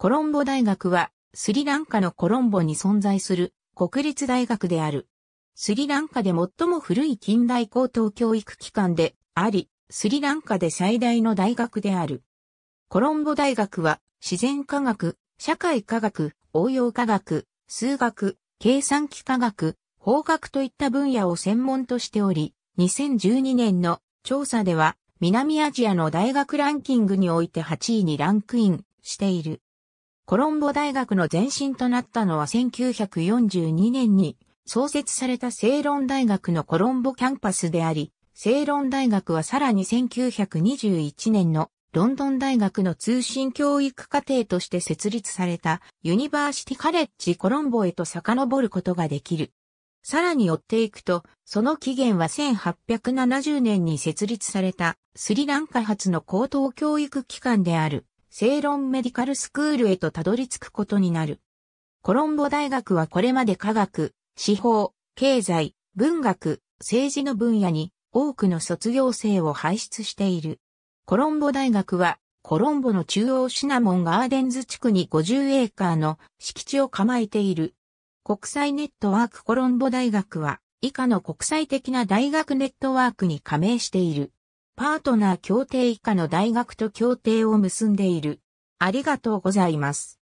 コロンボ大学は、スリランカのコロンボに存在する国立大学である。スリランカで最も古い近代高等教育機関であり、スリランカで最大の大学である。コロンボ大学は、自然科学、社会科学、応用科学、数学、計算機科学、法学といった分野を専門としており、2012年の調査では、南アジアの大学ランキングにおいて8位にランクインしている。コロンボ大学の前身となったのは1942年に創設されたセイロン大学のコロンボキャンパスであり、セイロン大学はさらに1921年のロンドン大学の通信教育課程として設立されたユニバーシティカレッジコロンボへと遡ることができる。さらに追っていくと、その起源は1870年に設立されたスリランカ発の高等教育機関である。正論メディカルスクールへとたどり着くことになる。コロンボ大学はこれまで科学、司法、経済、文学、政治の分野に多くの卒業生を輩出している。コロンボ大学はコロンボの中央シナモンガーデンズ地区に50エーカーの敷地を構えている。国際ネットワークコロンボ大学は以下の国際的な大学ネットワークに加盟している。パートナー協定以下の大学と協定を結んでいる。ありがとうございます。